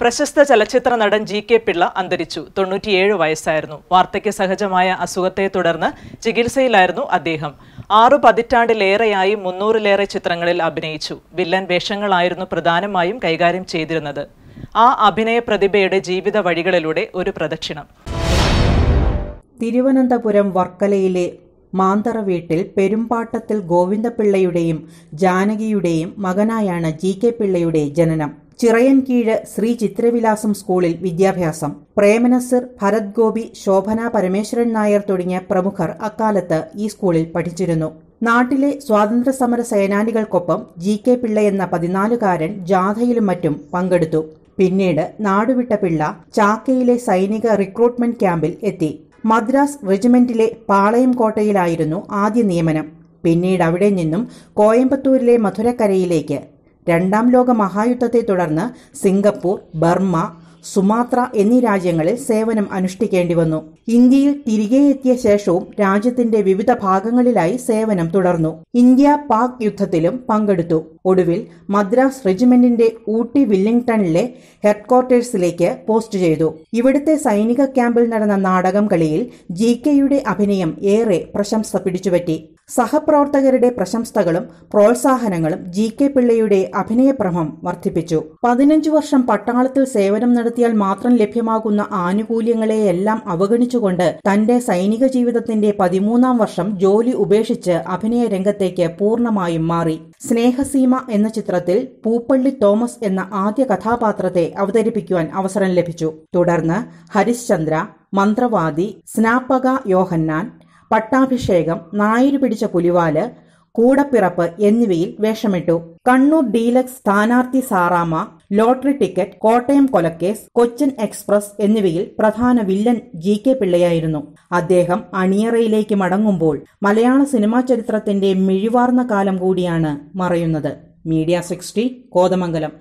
പ്രശസ്ത ചലച്ചിത്ര നടൻ ജി കെ പിള്ള അന്തരിച്ചു തൊണ്ണൂറ്റിയേഴ് വയസ്സായിരുന്നു വാർദ്ധക്യ സഹജമായ അസുഖത്തെ തുടർന്ന് ചികിത്സയിലായിരുന്നു അദ്ദേഹം ആറു പതിറ്റാണ്ടിലേറെയായി മുന്നൂറിലേറെ ചിത്രങ്ങളിൽ അഭിനയിച്ചു വില്ലൻ വേഷങ്ങളായിരുന്നു പ്രധാനമായും കൈകാര്യം ചെയ്തിരുന്നത് ആ അഭിനയ പ്രതിഭയുടെ ജീവിത വഴികളിലൂടെ ഒരു പ്രദക്ഷിണം തിരുവനന്തപുരം വർക്കലയിലെ മാന്തറ വീട്ടിൽ പെരുമ്പാട്ടത്തിൽ ഗോവിന്ദപിള്ളയുടെയും ജാനകിയുടെയും മകനായാണ് ജി കെ പിള്ളയുടെ ജനനം ചിറയൻകീഴ് ശ്രീ ചിത്രവിലാസം സ്കൂളിൽ വിദ്യാഭ്യാസം പ്രേമനസിർ ഭരത് ഗോപി ശോഭന പരമേശ്വരൻ നായർ തുടങ്ങിയ പ്രമുഖർ അക്കാലത്ത് ഈ സ്കൂളിൽ പഠിച്ചിരുന്നു നാട്ടിലെ സ്വാതന്ത്ര്യസമര സേനാനികൾക്കൊപ്പം ജി കെ പിള്ള എന്ന പതിനാലുകാരൻ ജാഥയിലും മറ്റും പങ്കെടുത്തു പിന്നീട് നാടുവിട്ട പിള്ള ചാക്കയിലെ സൈനിക റിക്രൂട്ട്മെന്റ് ക്യാമ്പിൽ എത്തി മദ്രാസ് റെജിമെന്റിലെ പാളയം കോട്ടയിലായിരുന്നു ആദ്യ നിയമനം പിന്നീട് അവിടെ നിന്നും കോയമ്പത്തൂരിലെ മധുരക്കരയിലേക്ക് രണ്ടാം ലോക മഹായുദ്ധത്തെ തുടർന്ന് സിംഗപ്പൂർ ബർമ്മ സുമാത്ര എന്നീ രാജ്യങ്ങളിൽ സേവനം അനുഷ്ഠിക്കേണ്ടി വന്നു ഇന്ത്യയിൽ തിരികെ എത്തിയ ശേഷവും രാജ്യത്തിന്റെ വിവിധ ഭാഗങ്ങളിലായി സേവനം തുടർന്നു ഇന്ത്യ പാക് യുദ്ധത്തിലും പങ്കെടുത്തു ഒടുവിൽ മദ്രാസ് റെജിമെന്റിന്റെ ഊട്ടി വില്ലിംഗ്ടണിലെ ഹെഡ്ക്വാർട്ടേഴ്സിലേക്ക് പോസ്റ്റ് ചെയ്തു ഇവിടുത്തെ സൈനിക ക്യാമ്പിൽ നടന്ന നാടകം കളിയിൽ ജി കെയുടെ അഭിനയം ഏറെ പ്രശംസ പിടിച്ചുപറ്റി സഹപ്രവർത്തകരുടെ പ്രശംസകളും പ്രോത്സാഹനങ്ങളും ജി കെ പിള്ളയുടെ അഭിനയപ്രമം വർദ്ധിപ്പിച്ചു പതിനഞ്ചു വർഷം പട്ടാളത്തിൽ സേവനം നടത്തിയാൽ മാത്രം ലഭ്യമാകുന്ന ആനുകൂല്യങ്ങളെയെല്ലാം അവഗണിച്ചുകൊണ്ട് തന്റെ സൈനിക ജീവിതത്തിന്റെ പതിമൂന്നാം വർഷം ജോലി ഉപേക്ഷിച്ച് അഭിനയ രംഗത്തേക്ക് പൂർണ്ണമായും മാറി സ്നേഹസീമ എന്ന ചിത്രത്തിൽ പൂപ്പള്ളി തോമസ് എന്ന ആദ്യ കഥാപാത്രത്തെ അവതരിപ്പിക്കുവാൻ അവസരം ലഭിച്ചു തുടർന്ന് ഹരിശ്ചന്ദ്ര മന്ത്രവാദി സ്നാപക യോഹന്നാൻ പട്ടാഭിഷേകം നായരു പിടിച്ച പുലിവാല് കൂടപ്പിറപ്പ് എന്നിവയിൽ വേഷമിട്ടു കണ്ണൂർ ഡീലക്സ് സ്ഥാനാർത്ഥി സാറാമ ലോട്ടറി ടിക്കറ്റ് കോട്ടയം കൊലക്കേസ് കൊച്ചിൻ എക്സ്പ്രസ് എന്നിവയിൽ പ്രധാന വില്ലൻ ജി കെ പിള്ളയായിരുന്നു അദ്ദേഹം അണിയറയിലേക്ക് മടങ്ങുമ്പോൾ മലയാള സിനിമാ ചരിത്രത്തിന്റെ മിഴിവാർന്ന കാലം കൂടിയാണ് മറയുന്നത് മീഡിയ സിക്സ്റ്റി കോതമംഗലം